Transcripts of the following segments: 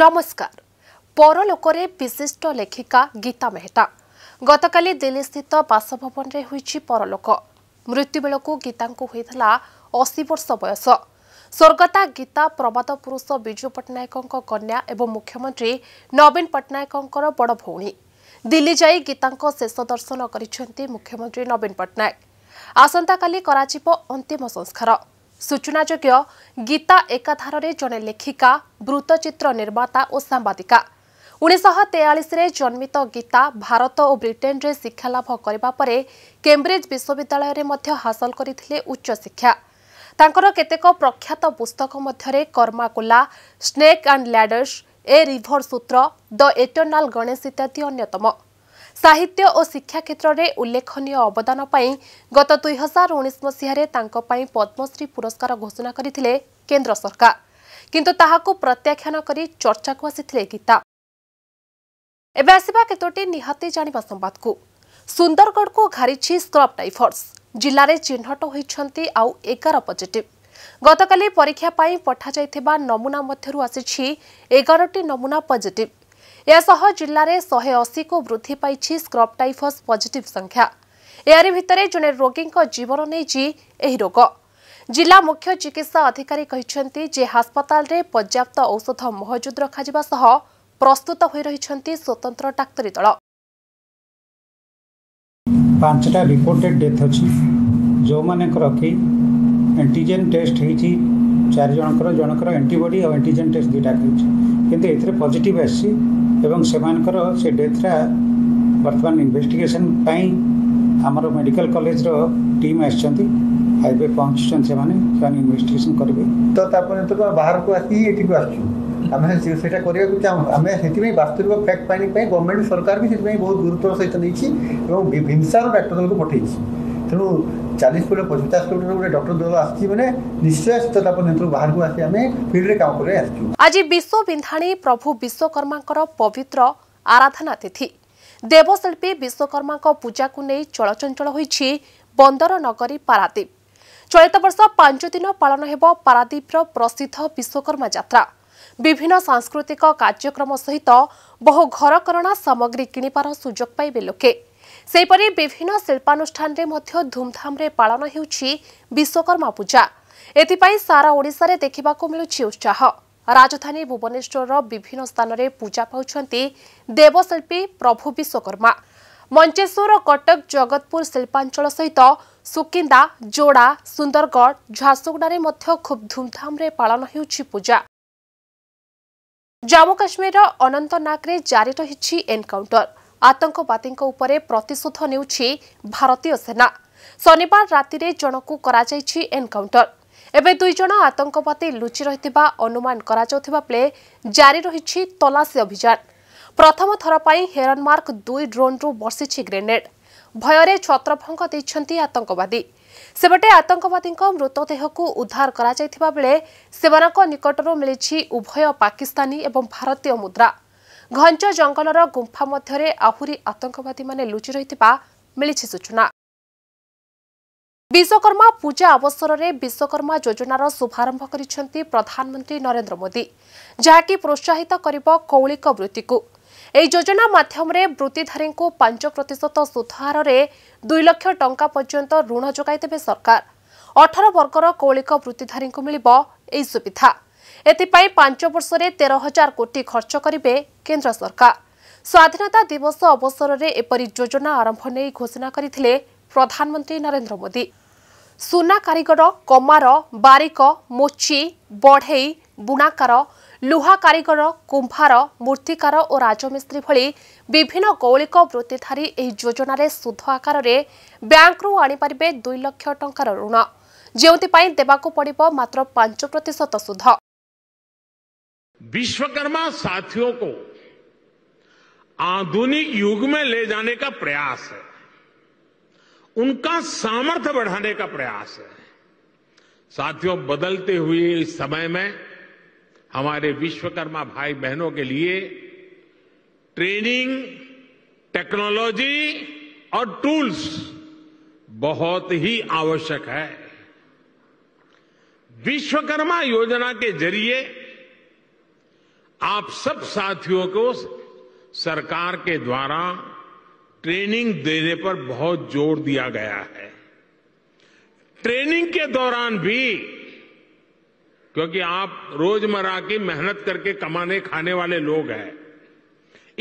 ନମସ୍କାର ପରଲୋକରେ ବିଶିଷ୍ଟ ଲେଖିକା ଗୀତା ମେହେଟ୍ଟା ଗତକାଲି ଦିଲ୍ଲୀସ୍ଥିତ ବାସଭବନରେ ହୋଇଛି ପରଲୋକ ମୃତ୍ୟୁବେଳକୁ ଗୀତାଙ୍କୁ ହୋଇଥିଲା ଅଶୀ ବର୍ଷ ବୟସ ସ୍ୱର୍ଗତା ଗୀତା ପ୍ରବାଦ ପୁରୁଷ ବିଜୁ ପଟ୍ଟନାୟକଙ୍କ କନ୍ୟା ଏବଂ ମୁଖ୍ୟମନ୍ତ୍ରୀ ନବୀନ ପଟ୍ଟନାୟକଙ୍କର ବଡ଼ ଭଉଣୀ ଦିଲ୍ଲୀ ଯାଇ ଗୀତାଙ୍କ ଶେଷ ଦର୍ଶନ କରିଛନ୍ତି ମୁଖ୍ୟମନ୍ତ୍ରୀ ନବୀନ ପଟ୍ଟନାୟକ ଆସନ୍ତାକାଲି କରାଯିବ ଅନ୍ତିମ ସଂସ୍କାର ସୂଚନାଯୋଗ୍ୟ ଗୀତା ଏକାଧାରରେ ଜଣେ ଲେଖିକା ବୃତ୍ତଚିତ୍ର ନିର୍ମାତା ଓ ସାମ୍ବାଦିକା ଉଣେଇଶହ ତେୟାଳିଶରେ ଜନ୍ମିତ ଗୀତା ଭାରତ ଓ ବ୍ରିଟେନ୍ରେ ଶିକ୍ଷାଲାଭ କରିବା ପରେ କେମ୍ବ୍ରିଜ୍ ବିଶ୍ୱବିଦ୍ୟାଳୟରେ ମଧ୍ୟ ହାସଲ କରିଥିଲେ ଉଚ୍ଚଶିକ୍ଷା ତାଙ୍କର କେତେକ ପ୍ରଖ୍ୟାତ ପୁସ୍ତକ ମଧ୍ୟରେ Karma Cola snake and ladders a river Sutra the eternal Ganesh ଇତ୍ୟାଦି ଅନ୍ୟତମ ସାହିତ୍ୟ ଓ ଶିକ୍ଷା କ୍ଷେତ୍ରରେ ଉଲ୍ଲେଖନୀୟ ଅବଦାନ ପାଇଁ ଗତ ଦୁଇହଜାର ଉଣେଇଶ ମସିହାରେ ତାଙ୍କ ପାଇଁ ପଦ୍ମଶ୍ରୀ ପୁରସ୍କାର ଘୋଷଣା କରିଥିଲେ କେନ୍ଦ୍ର ସରକାର କିନ୍ତୁ ତାହାକୁ ପ୍ରତ୍ୟାଖ୍ୟାନ କରି ଚର୍ଚ୍ଚାକୁ ଆସିଥିଲେ ଗୀତା ଏବେ ଆସିବା କେତୋଟି ନିହାତି ଜାଣିବା ସମ୍ବାଦକୁ ସୁନ୍ଦରଗଡ଼କୁ ଘାରିଛି ସ୍କ୍ରବ୍ ଟାଇଫର୍ସ ଜିଲ୍ଲାରେ ଚିହ୍ନଟ ହୋଇଛନ୍ତି ଆଉ ଏଗାର ପଜିଟିଭ୍ ଗତକାଲି ପରୀକ୍ଷା ପାଇଁ ପଠାଯାଇଥିବା ନମୁନା ମଧ୍ୟରୁ ଆସିଛି ଏଗାରଟି ନମୁନା ପଜିଟିଭ୍ ଏହାସହ ଜିଲ୍ଲାରେ ଶହେ ଅଶୀକୁ ବୃଦ୍ଧି ପାଇଛି ସ୍କ୍ରବ୍ ଟାଇଫସ୍ ପଜିଟିଭ୍ ସଂଖ୍ୟା ଏହାରି ଭିତରେ ଜଣେ ରୋଗୀଙ୍କ ଜୀବନ ନେଇଛି ଏହି ରୋଗ ଜିଲ୍ଲା ମୁଖ୍ୟ ଚିକିତ୍ସା ଅଧିକାରୀ କହିଛନ୍ତି ଯେ ହାସ୍ପାତାଲରେ ପର୍ଯ୍ୟାପ୍ତ ଔଷଧ ମହଜୁଦ ରଖାଯିବା ସହ ପ୍ରସ୍ତୁତ ହୋଇ ରହିଛନ୍ତି ସ୍ୱତନ୍ତ୍ର ଡାକ୍ତରୀ ଦଳ ପାଞ୍ଚଟା ରିପୋର୍ଟେଡ୍ ଡେଥ୍ ଅଛି ଯେଉଁମାନଙ୍କର କି ଆଣ୍ଟିଜେନ୍ ଟେଷ୍ଟ ହେଇଛି ଚାରି ଜଣଙ୍କର ଜଣଙ୍କର ଆଣ୍ଟିବଡ଼ି ଆଉ ଆଣ୍ଟିଜେନ୍ ଟେଷ୍ଟ ଦୁଇଟା ହେଉଛି କିନ୍ତୁ ଏଥିରେ ପଜିଟିଭ୍ ଆସିଛି ଏବଂ ସେମାନଙ୍କର ସେ ଡେଥ୍ରା ବର୍ତ୍ତମାନ ଇନଭେଷ୍ଟିଗେସନ୍ ପାଇଁ ଆମର ମେଡ଼ିକାଲ କଲେଜର ଟିମ୍ ଆସିଛନ୍ତି ଏବେ ପହଞ୍ଚୁଛନ୍ତି ସେମାନେ ସେମାନେ ଇନଭେଷ୍ଟିଗେସନ୍ କରିବେ ତ ତାପରେ ତ ବାହାରକୁ ଆସି ଏଠିକୁ ଆସୁଛୁ ଆମେ ସେଇଟା କରିବାକୁ ଚାହୁଁ ଆମେ ସେଥିପାଇଁ ବାସ୍ତବିକ ଫ୍ୟାକ୍ଟ ଫାଇଣ୍ଡିଂ ପାଇଁ ଗଭର୍ଣ୍ଣମେଣ୍ଟ ସରକାର ବି ସେଥିପାଇଁ ବହୁତ ଗୁରୁତ୍ୱର ସହିତ ନେଇଛି ଏବଂ ଭିମ୍ସାର ଡାକ୍ତରଙ୍କୁ ପଠେଇଛି ତେଣୁ ଚାଳିଶ କିଲୋ ପଚାଶ କିଲୋମିଟର ଗୋଟେ ଡକ୍ଟର ଦଳ ଆସିଛି ମାନେ ନିଶ୍ଚୟ ସ୍ୱଚ୍ଛତାପନ୍ୟନ୍ତ ବାହାରକୁ ଆସି ଆମେ ଫିଲ୍ଡରେ କାମ କରି ଆସିଛୁ ଆଜି ବିଶ୍ୱ ବିନ୍ଧାଣୀ ପ୍ରଭୁ ବିଶ୍ୱକର୍ମାଙ୍କର ପବିତ୍ର ଆରାଧନା ତିଥି ଦେବଶିଳ୍ପୀ ବିଶ୍ୱକର୍ମାଙ୍କ ପୂଜାକୁ ନେଇ ଚଳଚଞ୍ଚଳ ହୋଇଛି ବନ୍ଦର ନଗରୀ ପାରାଦୀପ ଚଳିତ ବର୍ଷ ପାଞ୍ଚ ଦିନ ପାଳନ ହେବ ପାରାଦୀପର ପ୍ରସିଦ୍ଧ ବିଶ୍ୱକର୍ମା ଯାତ୍ରା ବିଭିନ୍ନ ସାଂସ୍କୃତିକ କାର୍ଯ୍ୟକ୍ରମ ସହିତ ବହୁ ଘରକରଣା ସାମଗ୍ରୀ କିଣିବାର ସୁଯୋଗ ପାଇବେ ଲୋକେ ସେହିପରି ବିଭିନ୍ନ ଶିଳ୍ପାନୁଷ୍ଠାନରେ ମଧ୍ୟ ଧୁମ୍ଧାମ୍ରେ ପାଳନ ହେଉଛି ବିଶ୍ୱକର୍ମା ପୂଜା ଏଥିପାଇଁ ସାରା ଓଡ଼ିଶାରେ ଦେଖିବାକୁ ମିଳୁଛି ଉତ୍ସାହ ରାଜଧାନୀ ଭୁବନେଶ୍ୱରର ବିଭିନ୍ନ ସ୍ଥାନରେ ପୂଜା ପାଉଛନ୍ତି ଦେବଶିଳ୍ପୀ ପ୍ରଭୁ ବିଶ୍ୱକର୍ମା ମଞ୍ଚେଶ୍ୱର ଓ କଟକ ଜଗତପୁର ଶିଳ୍ପାଞ୍ଚଳ ସହିତ ସୁକିନ୍ଦା ଯୋଡ଼ା ସୁନ୍ଦରଗଡ଼ ଝାରସୁଗୁଡ଼ାରେ ମଧ୍ୟ ଖୁବ୍ ଧୁମ୍ଧାମ୍ରେ ପାଳନ ହେଉଛି ପୂଜା ଜାମ୍ମୁ କାଶ୍ମୀରର ଅନନ୍ତନାଗରେ ଜାରି ରହିଛି ଏନ୍କାଉଣ୍ଟର ଆତଙ୍କବାଦୀଙ୍କ ଉପରେ ପ୍ରତିଶୋଧ ନେଉଛି ଭାରତୀୟ ସେନା ଶନିବାର ରାତିରେ ଜଣକୁ କରାଯାଇଛି ଏନ୍କାଉଣ୍ଟର ଏବେ ଦୁଇଜଣ ଆତଙ୍କବାଦୀ ଲୁଚି ରହିଥିବା ଅନୁମାନ କରାଯାଉଥିବା ବେଳେ ଜାରି ରହିଛି ତଲାସୀ ଅଭିଯାନ ପ୍ରଥମ ଥର ପାଇଁ ହେରନମାର୍କ ଦୁଇ ଡ୍ରୋନ୍ରୁ ବର୍ଷିଛି ଗ୍ରେନେଡ୍ ଭୟରେ ଛତ୍ରଭଙ୍ଗ ଦେଇଛନ୍ତି ଆତଙ୍କବାଦୀ ସେପଟେ ଆତଙ୍କବାଦୀଙ୍କ ମୃତଦେହକୁ ଉଦ୍ଧାର କରାଯାଇଥିବା ବେଳେ ସେମାନଙ୍କ ନିକଟରୁ ମିଳିଛି ଉଭୟ ପାକିସ୍ତାନୀ ଏବଂ ଭାରତୀୟ ମୁଦ୍ରା ଘଞ୍ଚ ଜଙ୍ଗଲର ଗୁମ୍ଫା ମଧ୍ୟରେ ଆହୁରି ଆତଙ୍କବାଦୀମାନେ ଲୁଚି ରହିଥିବା ମିଳିଛି ସୂଚନା ବିଶ୍ୱକର୍ମା ପୂଜା ଅବସରରେ ବିଶ୍ୱକର୍ମା ଯୋଜନାର ଶୁଭାରମ୍ଭ କରିଛନ୍ତି ପ୍ରଧାନମନ୍ତ୍ରୀ ନରେନ୍ଦ୍ର ମୋଦି ଯାହାକି ପ୍ରୋହାହିତ କରିବ କୌଳିକ ବୃତ୍ତିକୁ ଏହି ଯୋଜନା ମାଧ୍ୟମରେ ବୃତ୍ତିଧାରୀଙ୍କୁ ପାଞ୍ଚ ପ୍ରତିଶତ ସୁଧ ହାରରେ ଦୁଇ ଲକ୍ଷ ଟଙ୍କା ପର୍ଯ୍ୟନ୍ତ ଋଣ ଯୋଗାଇଦେବେ ସରକାର ଅଠର ବର୍ଗର କୌଳିକ ବୃତ୍ତିଧାରୀଙ୍କୁ ମିଳିବ ଏହି ସୁବିଧା ଏଥିପାଇଁ ପାଞ୍ଚ ବର୍ଷରେ ତେର ହଜାର କୋଟି ଖର୍ଚ୍ଚ କରିବେ କେନ୍ଦ୍ର ସରକାର ସ୍ୱାଧୀନତା ଦିବସ ଅବସରରେ ଏପରି ଯୋଜନା ଆରମ୍ଭ ନେଇ ଘୋଷଣା କରିଥିଲେ ପ୍ରଧାନମନ୍ତ୍ରୀ ନରେନ୍ଦ୍ର ମୋଦି ସୁନା କାରିଗର କମାର ବାରିକ ମୋଚି ବଢ଼େଇ ବୁଣାକାର ଲୁହା କାରିଗର କୁମ୍ଭାର ମୂର୍ତ୍ତିକାର ଓ ରାଜମିସ୍ତ୍ରୀ ଭଳି ବିଭିନ୍ନ କୌଳିକ ବୃତ୍ତିଧାରୀ ଏହି ଯୋଜନାରେ ସୁଧ ଆକାରରେ ବ୍ୟାଙ୍କରୁ ଆଣିପାରିବେ ଦୁଇ ଲକ୍ଷ ଟଙ୍କାର ଋଣ ଯେଉଁଥିପାଇଁ ଦେବାକୁ ପଡ଼ିବ ମାତ୍ର ପାଞ୍ଚ ପ୍ରତିଶତ ସୁଧ विश्वकर्मा साथियों को आधुनिक युग में ले जाने का प्रयास है उनका सामर्थ्य बढ़ाने का प्रयास है साथियों बदलते हुए इस समय में हमारे विश्वकर्मा भाई बहनों के लिए ट्रेनिंग टेक्नोलॉजी और टूल्स बहुत ही आवश्यक है विश्वकर्मा योजना के जरिए आप सब साथियों को सरकार के द्वारा ट्रेनिंग देने पर बहुत जोर दिया गया है ट्रेनिंग के दौरान भी क्योंकि आप रोजमर्रा की मेहनत करके कमाने खाने वाले लोग हैं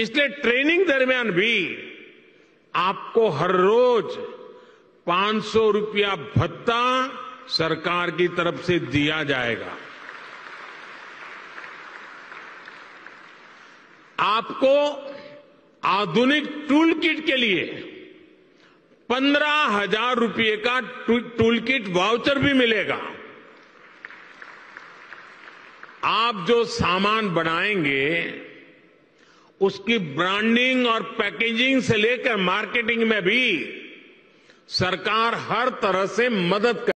इसलिए ट्रेनिंग दरमियान भी आपको हर रोज 500 रुपया भत्ता सरकार की तरफ से दिया जाएगा आपको आधुनिक टूल किट के लिए पंद्रह हजार रूपये का टूल किट वाउचर भी मिलेगा आप जो सामान बनाएंगे उसकी ब्रांडिंग और पैकेजिंग से लेकर मार्केटिंग में भी सरकार हर तरह से मदद करे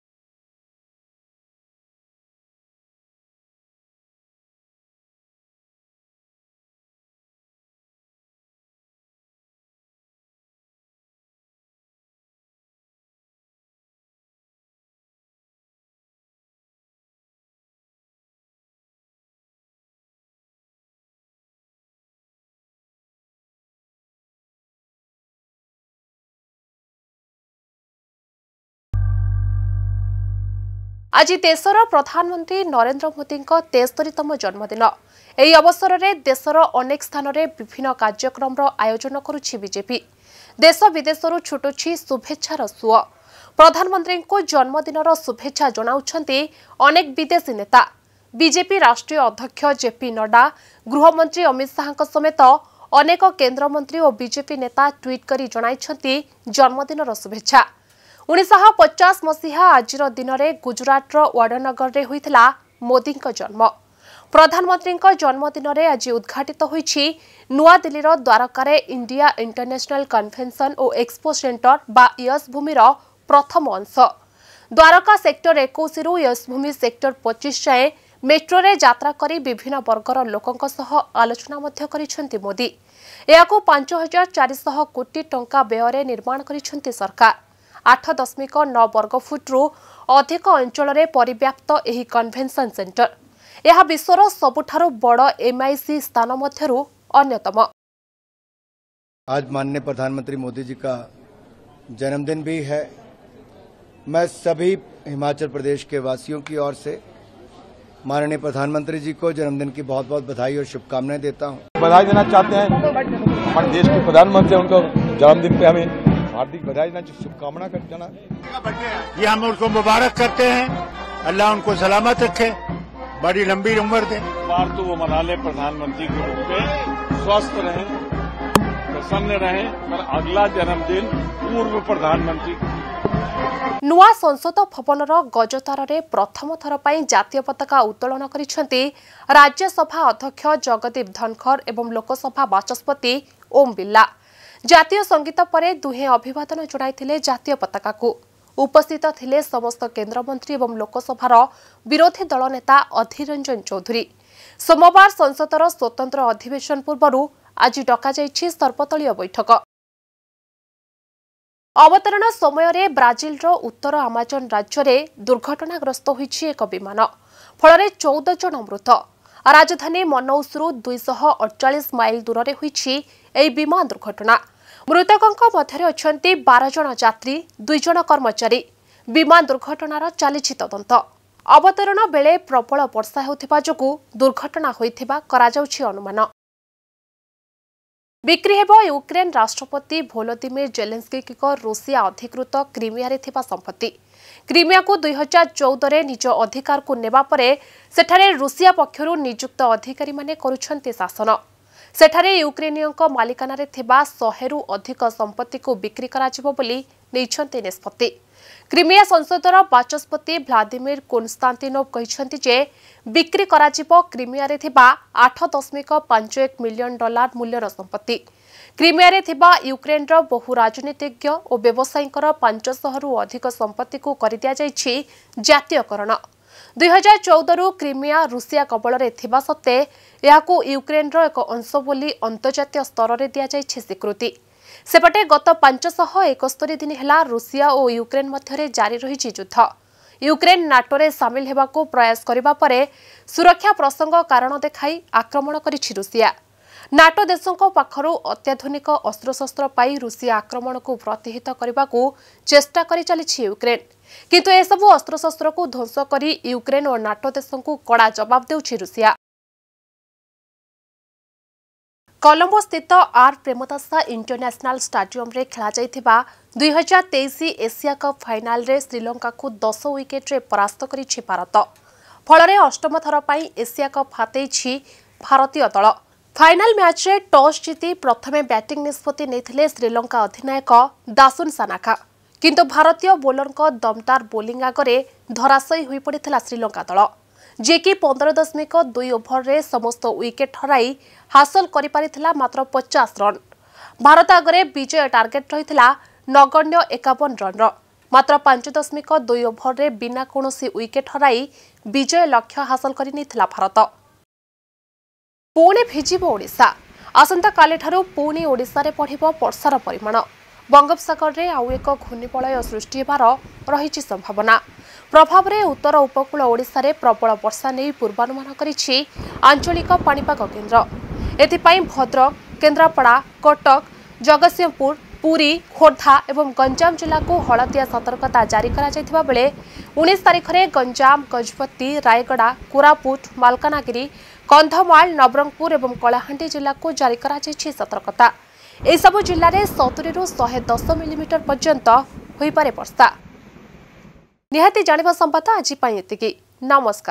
ଆଜି ଦେଶର ପ୍ରଧାନମନ୍ତ୍ରୀ ନରେନ୍ଦ୍ର ମୋଦିଙ୍କ ତେସ୍ତରୀତମ ଜନ୍ମଦିନ ଏହି ଅବସରରେ ଦେଶର ଅନେକ ସ୍ଥାନରେ ବିଭିନ୍ନ କାର୍ଯ୍ୟକ୍ରମର ଆୟୋଜନ କରୁଛି ବିଜେପି ଦେଶ ବିଦେଶରୁ ଛୁଟୁଛି ଶୁଭେଚ୍ଛାର ସୁଅ ପ୍ରଧାନମନ୍ତ୍ରୀଙ୍କୁ ଜନ୍ମଦିନର ଶୁଭେଚ୍ଛା ଜଣାଉଛନ୍ତି ଅନେକ ବିଦେଶୀ ନେତା ବିଜେପି ରାଷ୍ଟ୍ରୀୟ ଅଧ୍ୟକ୍ଷ ଜେପି ନଡ୍ଡା ଗୃହମନ୍ତ୍ରୀ ଅମିତ ଶାହାଙ୍କ ସମେତ ଅନେକ କେନ୍ଦ୍ରମନ୍ତ୍ରୀ ଓ ବିଜେପି ନେତା ଟ୍ୱିଟ୍ କରି ଜଣାଇଛନ୍ତି ଜନ୍ମଦିନର ଶୁଭେଚ୍ଛା ଉଣେଇଶହ ପଚାଶ ମସିହା ଆଜିର ଦିନରେ ଗୁଜରାଟର ୱାଡନଗରରେ ହୋଇଥିଲା ମୋଦିଙ୍କ ଜନ୍ମ ପ୍ରଧାନମନ୍ତ୍ରୀଙ୍କ ଜନ୍ମଦିନରେ ଆଜି ଉଦ୍ଘାଟିତ ହୋଇଛି ନୂଆଦିଲ୍ଲୀର ଦ୍ୱାରକାରେ ଇଣ୍ଡିଆ ଇଣ୍ଟରନ୍ୟାସନାଲ କନ୍ଭେନ୍ସନ୍ ଓ ଏକ୍ସପୋ ସେଣ୍ଟର ବା ୟଶଭୂମିର ପ୍ରଥମ ଅଂଶ ଦ୍ୱାରକା ସେକ୍ଟର ଏକୋଇଶରୁ ୟଶଭୂମି ସେକ୍ଟର ପଚିଶ ଯାଏଁ ମେଟ୍ରୋରେ ଯାତ୍ରା କରି ବିଭିନ୍ନ ବର୍ଗର ଲୋକଙ୍କ ସହ ଆଲୋଚନା ମଧ୍ୟ କରିଛନ୍ତି ମୋଦି ଏହାକୁ ପାଞ୍ଚ ହଜାର ଚାରିଶହ କୋଟି ଟଙ୍କା ବ୍ୟୟରେ ନିର୍ମାଣ କରିଛନ୍ତି ସରକାର आठ दशमिक ନଅ ବର୍ଗଫୁଟରୁ ଅଧିକ ଅଞ୍ଚଳରେ ପରିବ୍ୟାପ୍ତ ଏହି कनभेनसन सेन्टर यह ବିଶ୍ୱର सबुठ बड़ एमआईसी स्थान ମଧ୍ୟରୁ ଅନ୍ୟତମ आज माननीय प्रधानमंत्री मोदी जी का जन्मदिन भी है मैं सभी हिमाचल प्रदेश के वासियों की ओर से माननीय प्रधानमंत्री जी को जन्मदिन की बहुत बहुत बधाई और शुभकामनाएं देता हूं। बधाई देना चाहते हैं हमारे देश के प्रधानमंत्री उनको जन्मदिन पे हमें हार्दिक बधाई देना शुभकामना कर जाना ये हम उनको मुबारक करते हैं अल्लाह उनको सलामत रखे बड़ी लंबी उम्र दे बार तो वो मना ले प्रधानमंत्री के रूप में स्वस्थ रहें प्रसन्न रहें और अगला जन्मदिन पूर्व प्रधानमंत्री ନୂଆ ସଂସଦ ଭବନର ଗଜତାରରେ प्रथम थर पर जितिय पता उत्तोलन कर राज्यसभा अध्यक्ष जगदीप धनखर एवं लोकसभा बाचस्पति ओम बिल्ला ଜାତୀୟ ସଙ୍ଗୀତ ପରେ ଦୁହେଁ ଅଭିବାଦନ ଜଣାଇଥିଲେ ଜାତୀୟ ପତାକାକୁ ଉପସ୍ଥିତ ଥିଲେ ସମସ୍ତ କେନ୍ଦ୍ରମନ୍ତ୍ରୀ ଏବଂ ଲୋକସଭାର ବିରୋଧୀ ଦଳ ନେତା ଅଧୀର ରଞ୍ଜନ ଚୌଧୁରୀ ସୋମବାର ସଂସଦର ସ୍ୱତନ୍ତ୍ର ଅଧିବେଶନ ପୂର୍ବରୁ ଆଜି ଡକାଯାଇଛି ସର୍ବଦଳୀୟ ବୈଠକ ଅବତରଣ ସମୟରେ ବ୍ରାଜିଲର ଉତ୍ତର ଆମାଜନ ରାଜ୍ୟରେ ଦୁର୍ଘଟଣାଗ୍ରସ୍ତ ହୋଇଛି ଏକ ବିମାନ ଫଳରେ ଚଉଦ ଜଣ ମୃତ ରାଜଧାନୀ ମନୌସ୍ରୁ ଦୁଇଶହ ଅଡ଼ଚାଳିଶ ମାଇଲ ଦୂରରେ ହୋଇଛି ଏହି ବିମାନ ଦୁର୍ଘଟଣା ମୃତକଙ୍କ ମଧ୍ୟରେ ଅଛନ୍ତି ବାର ଜଣ ଯାତ୍ରୀ ଦୁଇଜଣ କର୍ମଚାରୀ ବିମାନ ଦୁର୍ଘଟଣାର ଚାଲିଛି ତଦନ୍ତ ଅବତରଣ ବେଳେ ପ୍ରବଳ ବର୍ଷା ହେଉଥିବା ଯୋଗୁଁ ଦୁର୍ଘଟଣା ହୋଇଥିବା କରାଯାଉଛି ଅନୁମାନ ବିକ୍ରି ହେବ ୟୁକ୍ରେନ୍ ରାଷ୍ଟ୍ରପତି ଭୋଲୋଦିମିର ଜେଲେନ୍ସ୍କିଙ୍କ ରୁଷିଆ ଅଧିକୃତ କ୍ରିମିଆରେ ଥିବା ସମ୍ପତ୍ତି କ୍ରିମିଆକୁ ଦୁଇହଜାର ଚଉଦରେ ନିଜ ଅଧିକାରକୁ ନେବା ପରେ ସେଠାରେ ରୁଷିଆ ପକ୍ଷରୁ ନିଯୁକ୍ତ ଅଧିକାରୀମାନେ କରୁଛନ୍ତି ଶାସନ ସେଠାରେ ୟୁକ୍ରେନୀୟଙ୍କ ମାଲିକାନାରେ ଥିବା ଶହେରୁ ଅଧିକ ସମ୍ପତ୍ତିକୁ ବିକ୍ରି କରାଯିବ ବୋଲି ନେଇଛନ୍ତି ନିଷ୍ପତ୍ତି କ୍ରିମିଆ ସଂସଦର ବାଚସ୍ପତି ଭ୍ଲାଦିମିର କୁନ୍ସ୍ତାନ୍ତିନୋ କହିଛନ୍ତି ଯେ ବିକ୍ରି କରାଯିବ କ୍ରିମିଆରେ ଥିବା ଆଠ ଦଶମିକ ପାଞ୍ଚ ଏକ ମିଲିୟନ ଡଲାର ମୂଲ୍ୟର ସମ୍ପତ୍ତି କ୍ରିମିଆରେ ଥିବା ୟୁକ୍ରେନ୍ର ବହୁ ରାଜନୀତିଜ୍ଞ ଓ ବ୍ୟବସାୟୀଙ୍କର ପାଞ୍ଚଶହରୁ ଅଧିକ ସମ୍ପତ୍ତିକୁ କରିଦିଆଯାଇଛି ଜାତୀୟକରଣ ଦୁଇହଜାର ଚଉଦରୁ କ୍ରିମିଆ ରୁଷିଆ କବଳରେ ଥିବା ସତ୍ତ୍ୱେ ଏହାକୁ ୟୁକ୍ରେନ୍ର ଏକ ଅଂଶ ବୋଲି ଅନ୍ତର୍ଜାତୀୟ ସ୍ତରରେ ଦିଆଯାଇଛି ସ୍ୱୀକୃତି ସେପଟେ ଗତ ପାଞ୍ଚଶହ ଏକସ୍ତରୀ ଦିନ ହେଲା ରୁଷିଆ ଓ ୟୁକ୍ରେନ୍ ମଧ୍ୟରେ ଜାରି ରହିଛି ଯୁଦ୍ଧ ୟୁକ୍ରେନ୍ ନାଟୋରେ ସାମିଲ ହେବାକୁ ପ୍ରୟାସ କରିବା ପରେ ସୁରକ୍ଷା ପ୍ରସଙ୍ଗ କାରଣ ଦେଖାଇ ଆକ୍ରମଣ କରିଛି ରୁଷିଆ ନାଟୋ ଦେଶଙ୍କ ପାଖରୁ ଅତ୍ୟାଧୁନିକ ଅସ୍ତ୍ରଶସ୍ତ୍ର ପାଇ ରୁଷିଆ ଆକ୍ରମଣକୁ ପ୍ରତିହିତ କରିବାକୁ ଚେଷ୍ଟା କରିଚାଲିଛି ୟୁକ୍ରେନ୍ କିନ୍ତୁ ଏସବୁ ଅସ୍ତ୍ରଶସ୍ତ୍ରକୁ ଧ୍ୱଂସ କରି ୟୁକ୍ରେନ୍ ଓ ନାଟୋ ଦେଶଙ୍କୁ କଡ଼ା ଜବାବ ଦେଉଛି ରୁଷିଆ କଲମ୍ବୋ ସ୍ଥିତ ଆର୍ ପ୍ରେମଦାସା ଇଣ୍ଟରନ୍ୟାସନାଲ ଷ୍ଟାଡିୟମରେ ଖେଳାଯାଇଥିବା ଦୁଇହଜାର ତେଇଶ ଏସିଆ କପ୍ ଫାଇନାଲରେ ଶ୍ରୀଲଙ୍କାକୁ ଦଶ ୱିକେଟ୍ରେ ପରାସ୍ତ କରିଛି ଭାରତ ଫଳରେ ଅଷ୍ଟମ ଥର ପାଇଁ ଏସିଆ କପ୍ ହାତେଇଛି ଭାରତୀୟ ଦଳ ଫାଇନାଲ ମ୍ୟାଚ୍ରେ ଟସ୍ ଜିତି ପ୍ରଥମେ ବ୍ୟାଟିଂ ନିଷ୍ପତ୍ତି ନେଇଥିଲେ ଶ୍ରୀଲଙ୍କା ଅଧିନାୟକ ଦାସୁନ୍ ସାନାକା କିନ୍ତୁ ଭାରତୀୟ ବୋଲରଙ୍କ ଦମଦାର ବୋଲିଂ ଆଗରେ ଧରାଶୟୀ ହୋଇପଡ଼ିଥିଲା ଶ୍ରୀଲଙ୍କା ଦଳ ଯିଏକି ପନ୍ଦର ଦଶମିକ ଦୁଇ ଓଭରରେ ସମସ୍ତ ୱିକେଟ୍ ହରାଇ ହାସଲ କରିପାରିଥିଲା ମାତ୍ର ପଚାଶ ରନ୍ ଭାରତ ଆଗରେ ବିଜୟ ଟାର୍ଗେଟ୍ ରହିଥିଲା ନଗଣ୍ୟ ଏକାବନ ରନ୍ର ମାତ୍ର ପାଞ୍ଚ ଦଶମିକ ଦୁଇ ଓଭରରେ ବିନା କୌଣସି ୱିକେଟ୍ ହରାଇ ବିଜୟ ଲକ୍ଷ୍ୟ ହାସଲ କରିନେଇଥିଲା ଭାରତ ପୁଣି ଭିଜିବ ଓଡ଼ିଶା ଆସନ୍ତାକାଲିଠାରୁ ପୁଣି ଓଡ଼ିଶାରେ ପଢ଼ିବ ବର୍ଷାର ପରିମାଣ ବଙ୍ଗୋପସାଗରରେ ଆଉ ଏକ ଘୂର୍ଣ୍ଣିବଳୟ ସୃଷ୍ଟି ହେବାର ରହିଛି ସମ୍ଭାବନା ପ୍ରଭାବରେ ଉତ୍ତର ଉପକୂଳ ଓଡ଼ିଶାରେ ପ୍ରବଳ ବର୍ଷା ନେଇ ପୂର୍ବାନୁମାନ କରିଛି ଆଞ୍ଚଳିକ ପାଣିପାଗ କେନ୍ଦ୍ର ଏଥିପାଇଁ ଭଦ୍ରକ କେନ୍ଦ୍ରାପଡ଼ା କଟକ ଜଗତସିଂହପୁର ପୁରୀ ଖୋର୍ଦ୍ଧା ଏବଂ ଗଞ୍ଜାମ ଜିଲ୍ଲାକୁ ହଳଦିଆ ସତର୍କତା ଜାରି କରାଯାଇଥିବା ବେଳେ ଉଣେଇଶ ତାରିଖରେ ଗଞ୍ଜାମ ଗଜପତି ରାୟଗଡ଼ା କୋରାପୁଟ ମାଲକାନଗିରି କନ୍ଧମାଳ ନବରଙ୍ଗପୁର ଏବଂ କଳାହାଣ୍ଡି ଜିଲ୍ଲାକୁ ଜାରି କରାଯାଇଛି ସତର୍କତା ଏସବୁ ଜିଲ୍ଲାରେ ସତୁରିରୁ ଶହେ ଦଶ ମିଲିମିଟର ପର୍ଯ୍ୟନ୍ତ ହୋଇପାରେ ବର୍ଷା ନିହାତି ଜାଣିବା ସମ୍ବାଦ ଆଜି ପାଇଁ ଏତିକି ନମସ୍କାର